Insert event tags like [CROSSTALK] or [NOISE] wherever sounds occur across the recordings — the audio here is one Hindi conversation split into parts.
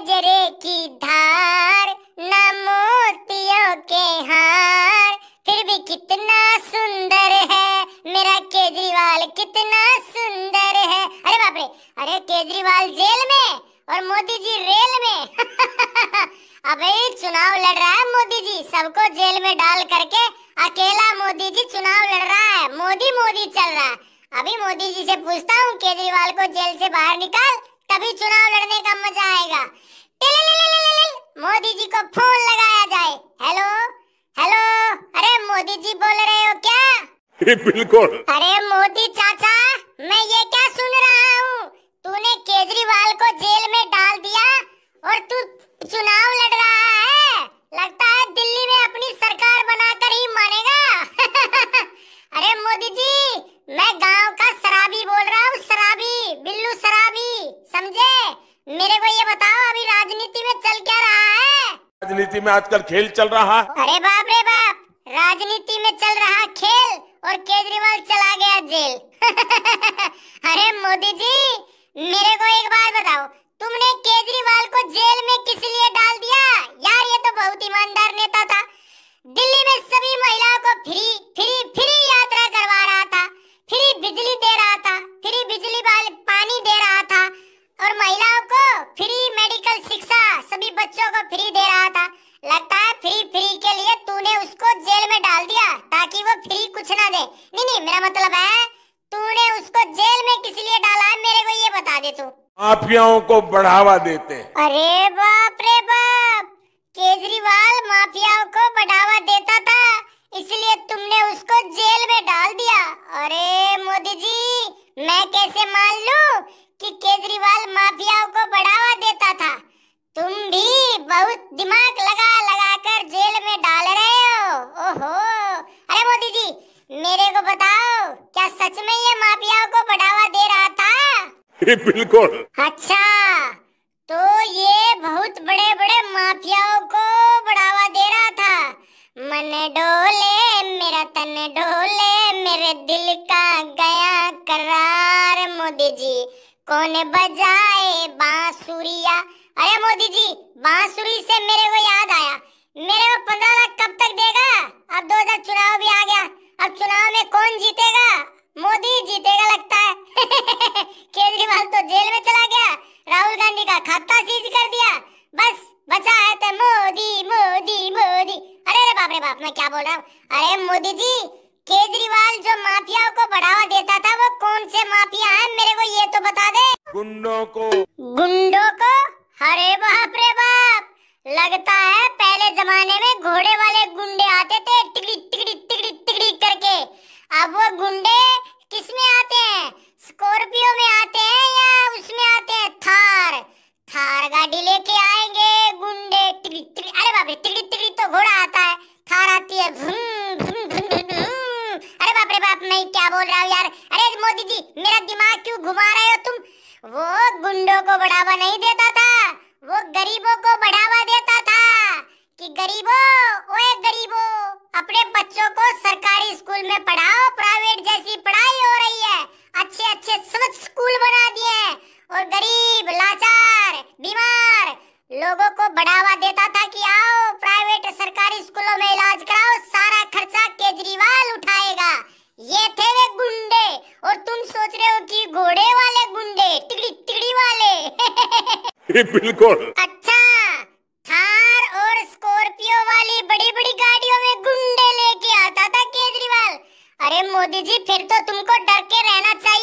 गजरे की धार ना मोतियों के हार फिर भी कितना सुंदर है मेरा केजरीवाल कितना सुंदर है अरे बाप रे अरे केजरीवाल जेल में और मोदी जी रेल में [LAUGHS] अबे चुनाव लड़ रहा है मोदी जी सबको जेल में डाल करके अकेला मोदी जी चुनाव लड़ रहा है मोदी मोदी चल रहा है अभी मोदी जी से पूछता हूँ केजरीवाल को जेल से बाहर निकाल तभी चुनाव लड़ने का मजा आएगा मोदी जी को फोन लगाया जाए हेलो हेलो अरे मोदी जी बोल रहे हो क्या बिल्कुल अरे मोदी चाचा मैं ये क्या सुन रहा हूँ तूने केजरीवाल को जेल में डाल दिया और तू चुनाव लड़ रहा है लगता है दिल्ली में अपनी सरकार बनाकर ही मानेगा [LAUGHS] अरे मोदी जी मैं गांव मेरे को ये बताओ अभी राजनीति में चल क्या रहा है राजनीति में आजकल खेल चल रहा है अरे बाप रे बाप राजनीति में चल रहा खेल और केजरीवाल चला गया जेल [LAUGHS] अरे मोदी जी मेरे को एक बात बताओ तुमने केजरीवाल को जेल में किस लिए डाल दिया यार ये तो बहुत ईमानदार नेता था दिल्ली में सभी महिलाओं को बढ़ावा देते हैं अरे बाप रे बाप केजरीवाल माफियाओं को बढ़ावा देता था इसलिए तुमने उसको जेल में डाल दिया अरे मोदी जी मैं कैसे मान लू कि केजरीवाल माफियाओं को बढ़ावा देता था तुम भी बहुत दिमाग लगा लगा कर जेल में डाल रहे हो ओहो अरे मोदी जी मेरे को बताओ क्या सच में ये माफियाओं को बढ़ावा दे रहा था [LAUGHS] बिल्कुल अच्छा बहुत बड़े बड़े माफियाओं को बढ़ावा दे रहा था मन डोले मेरा तन डोले मेरे दिल का गया करार मोदी जी कौन बजाए बांसुरिया अरे मोदी जी बांसुरी से मेरे को याद आया मेरे को पंद्रह लाख कब तक देगा अब दो हजार चुनाव भी आ गया अब चुनाव में कौन जीतेगा मोदी जीतेगा लगता है [LAUGHS] केजरीवाल तो जेल में चला गया राहुल गांधी का खाता सीज कर दिया बस बचा है तो मोदी मोदी मोदी अरे अरे बाप रे बाप मैं क्या बोल रहा हूँ अरे मोदी जी केजरीवाल जो माफियाओं को बढ़ावा देता था वो कौन से माफिया है मेरे को ये तो बता दे गुंडों को गुंडों को अरे बाप रे बाप लगता है पहले जमाने में घोड़े वाले गुंडे आते थे टिकड़ी टिकड़ी टिकड़ी टिकड़ी करके अब वो गुंडे किसमें आते हैं प्राइवेट जैसी पढ़ाई हो रही है अच्छे अच्छे स्वच्छ स्कूल बना दिए और गरीब लाचार बीमार लोगों को बढ़ावा देता था कि आओ प्राइवेट सरकारी स्कूलों में इलाज कराओ सारा खर्चा केजरीवाल उठाएगा ये थे वे गुंडे और तुम सोच रहे हो कि घोड़े वाले गुंडे टिकड़ी टिकड़ी वाले [LAUGHS] बिल्कुल अच्छा, मोदी जी फिर तो तुमको डर के रहना चाहिए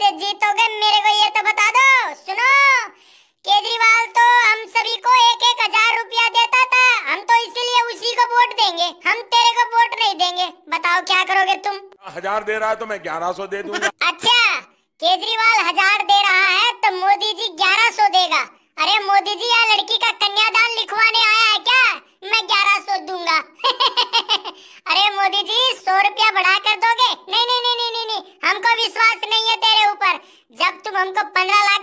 कैसे जीतोगे मेरे को ये तो बता दो सुनो केजरीवाल तो हम सभी को एक एक हजार रुपया देता था हम तो इसीलिए उसी को वोट देंगे हम तेरे को वोट नहीं देंगे बताओ क्या करोगे तुम हजार दे रहा है तो मैं ग्यारह सौ दे दूंगा [LAUGHS] अच्छा केजरीवाल हजार दे रहा है तो मोदी जी ग्यारह सौ देगा अरे मोदी जी यहाँ लड़की का कन्यादान लिखवाने आया है क्या मैं ग्यारह सौ दूंगा [LAUGHS] अरे मोदी जी सौ रुपया बढ़ा कर दोगे नहीं तुम हमको पंद्रह लाख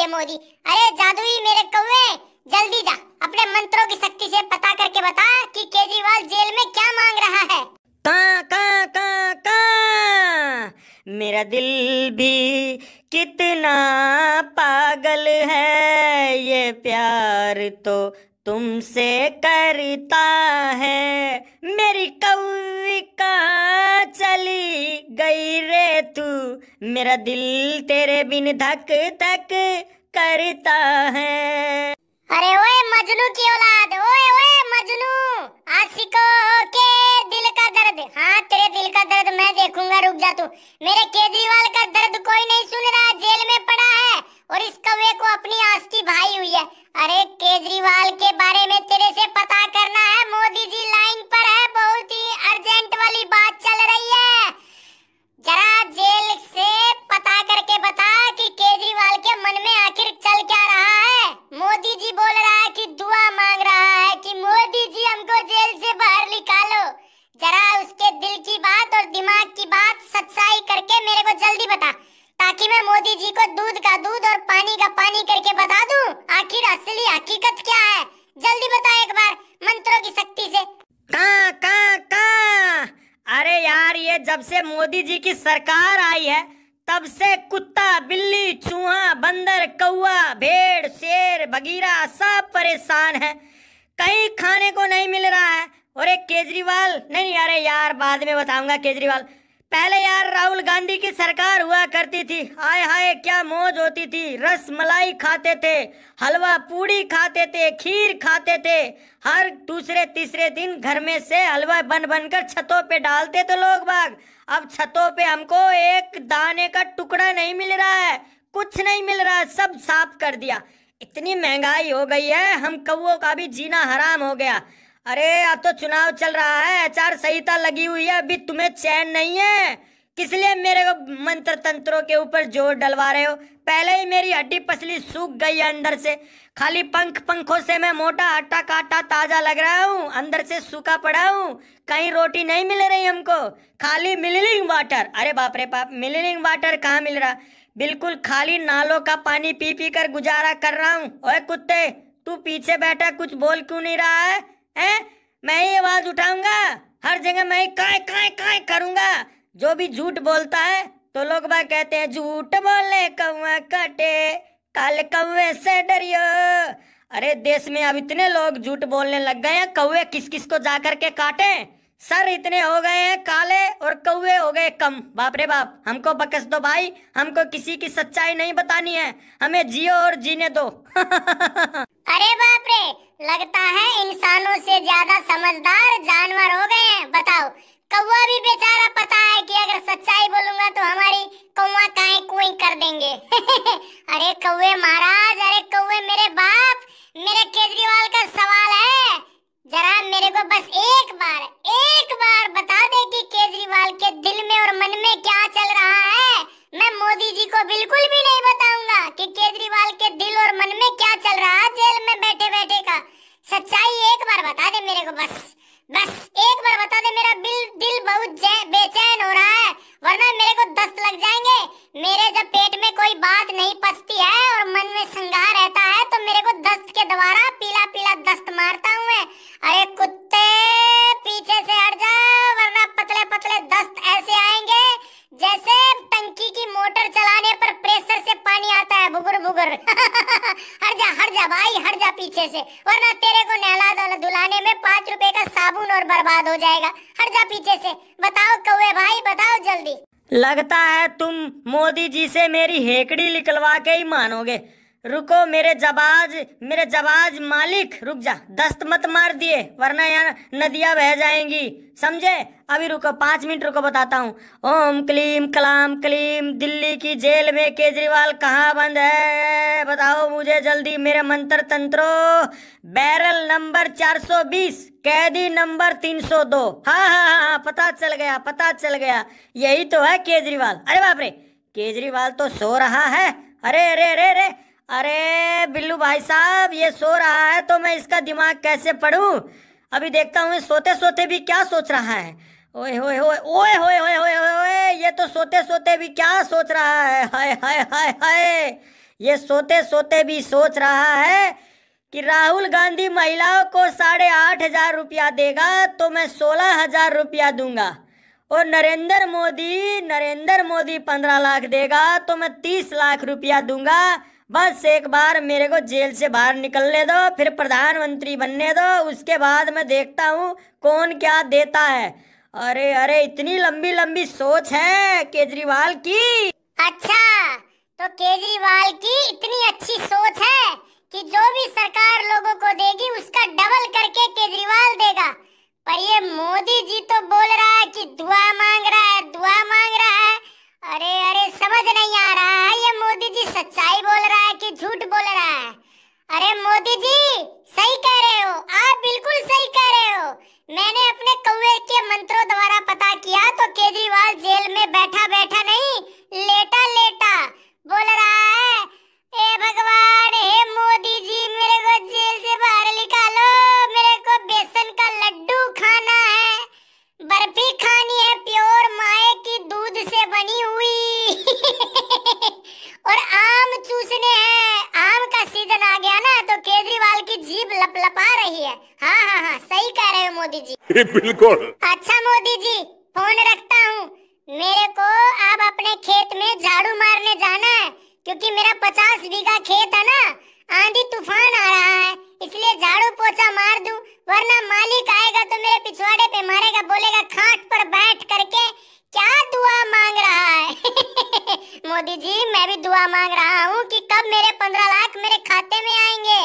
पीएम मोदी अरे जादुई मेरे कौवे जल्दी जा अपने मंत्रों की शक्ति से पता करके बता कि केजरीवाल जेल में क्या मांग रहा है का का का का मेरा दिल भी कितना पागल है ये प्यार तो तुमसे करता है मेरी कौवी का चली गई रे तू मेरा दिल तेरे बिन धक धक करता है अरे ओए मजनू की औलाद ओए ओए मजनू आशिको के दिल का दर्द हाँ तेरे दिल का दर्द मैं देखूंगा रुक जा तू मेरे केजरीवाल का दर्द कोई नहीं सुन रहा जेल में पड़ा है और इस कौवे को अपनी आस की भाई हुई है अरे केजरीवाल के बारे में तेरे से पता करना है मोदी जी लाइन पर है बहुत ही अर्जेंट वाली बात चल रही है है जब से मोदी जी की सरकार आई है तब से कुत्ता बिल्ली चूहा बंदर कौआ भेड़ शेर बगीरा सब परेशान है कहीं खाने को नहीं मिल रहा है और एक केजरीवाल नहीं अरे यार बाद में बताऊंगा केजरीवाल पहले यार राहुल गांधी की सरकार हुआ करती थी हाय हाय क्या मौज होती थी रस मलाई खाते थे हलवा पूड़ी खाते थे खीर खाते थे हर दूसरे तीसरे दिन घर में से हलवा बन बनकर छतों पे डालते थे लोग बाग अब छतों पे हमको एक दाने का टुकड़ा नहीं मिल रहा है कुछ नहीं मिल रहा है सब साफ कर दिया इतनी महंगाई हो गई है हम कौओं का भी जीना हराम हो गया अरे अब तो चुनाव चल रहा है आचार संहिता लगी हुई है अभी तुम्हें चैन नहीं है किस लिए मेरे को मंत्र तंत्रों के ऊपर जोर डलवा रहे हो पहले ही मेरी हड्डी पसली सूख गई है अंदर से खाली पंख पंखों से मैं मोटा आटा काटा ताजा लग रहा हूँ अंदर से सूखा पड़ा हूँ कहीं रोटी नहीं मिल रही हमको खाली मिलिंग वाटर अरे बाप रे बाप मिलिंग वाटर कहाँ मिल रहा बिल्कुल खाली नालों का पानी पी पी कर गुजारा कर रहा हूँ ओए कुत्ते तू पीछे बैठा कुछ बोल क्यों नहीं रहा है हैं मैं ही आवाज उठाऊंगा हर जगह मैं काय काय काय करूंगा जो भी झूठ बोलता है तो लोग बात कहते हैं झूठ बोले कौआ कटे कल कौवे से डरियो अरे देश में अब इतने लोग झूठ बोलने लग गए हैं कौवे किस किस को जा करके काटे सर इतने हो गए हैं काले और कौए हो गए कम बाप रे बाप हमको बकस दो भाई हमको किसी की सच्चाई नहीं बतानी है हमें जियो और जीने दो [LAUGHS] अरे बाप रे लगता है इंसानों से ज्यादा समझदार जानवर हो गए हैं बताओ कौआ भी बेचारा पता है कि अगर सच्चाई बोलूंगा तो हमारी कौआ काए कोई कर देंगे [LAUGHS] अरे कौए महाराज अरे कौए मेरे बाप मेरे केजरीवाल तो बस एक बार एक बार बता दे कि केजरीवाल के दिल में और मन में क्या चल रहा है मैं मोदी जी को बिल्कुल भी नहीं बताऊंगा खून और बर्बाद हो जाएगा हट जा पीछे से बताओ कौए भाई बताओ जल्दी लगता है तुम मोदी जी से मेरी हेकड़ी निकलवा के ही मानोगे रुको मेरे जबाज मेरे जबाज मालिक रुक जा दस्त मत मार दिए वरना यहाँ नदियाँ बह जाएंगी समझे अभी रुको पांच मिनट रुको बताता हूँ ओम क्लीम कलाम क्लीम दिल्ली की जेल में केजरीवाल कहाँ बंद है बताओ मुझे जल्दी मेरे मंत्र तंत्रो बैरल नंबर 420 कैदी नंबर 302 हाँ, हाँ हाँ हाँ पता चल गया पता चल गया यही तो है केजरीवाल अरे बापरे केजरीवाल तो सो रहा है अरे अरे अरे अरे अरे बिल्लू भाई साहब ये सो रहा है तो मैं इसका दिमाग कैसे पढ़ूं अभी देखता हूँ सोते सोते भी क्या सोच रहा है ओए होए होए ओए होए होए होए होए ये तो सोते सोते भी क्या सोच रहा है हाय हाय हाय हाय ये सोते सोते भी सोच रहा है कि राहुल गांधी महिलाओं को साढ़े आठ हजार रुपया देगा तो मैं सोलह हजार रुपया दूंगा और नरेंद्र मोदी नरेंद्र मोदी पंद्रह लाख देगा तो मैं तीस लाख रुपया दूंगा बस एक बार मेरे को जेल से बाहर निकलने दो फिर प्रधानमंत्री बनने दो उसके बाद मैं देखता हूँ कौन क्या देता है अरे अरे इतनी लंबी लंबी सोच है केजरीवाल की अच्छा मोदी जी फोन रखता हूँ मेरे को आप अपने खेत में झाड़ू मारने जाना है क्योंकि मेरा पचास बीघा खेत है ना आंधी तूफान आ रहा है इसलिए झाड़ू पोछा मार दूं वरना मालिक आएगा तो मेरे पिछवाड़े पे मारेगा बोलेगा खाट पर बैठ करके क्या दुआ मांग रहा है [LAUGHS] मोदी जी मैं भी दुआ मांग रहा हूँ कि कब मेरे पंद्रह लाख मेरे खाते में आएंगे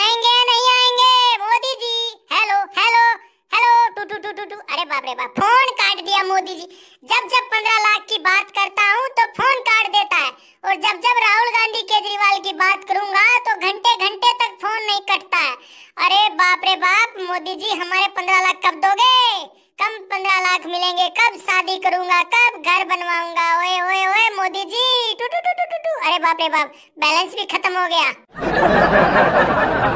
आएंगे नहीं आएंगे मोदी जी हेलो बाप रे बाप फोन काट दिया मोदी जी जब जब पंद्रह लाख की बात करता हूँ तो फोन काट देता है और जब जब राहुल गांधी केजरीवाल की बात करूंगा तो घंटे घंटे तक फोन नहीं कटता है अरे बाप रे बाप मोदी जी हमारे पंद्रह लाख कब दोगे कब पंद्रह लाख मिलेंगे कब शादी करूंगा कब घर बनवाऊंगा ओए ओए ओए मोदी जी टू टू टू टू टू अरे बाप रे बाप बैलेंस भी खत्म हो गया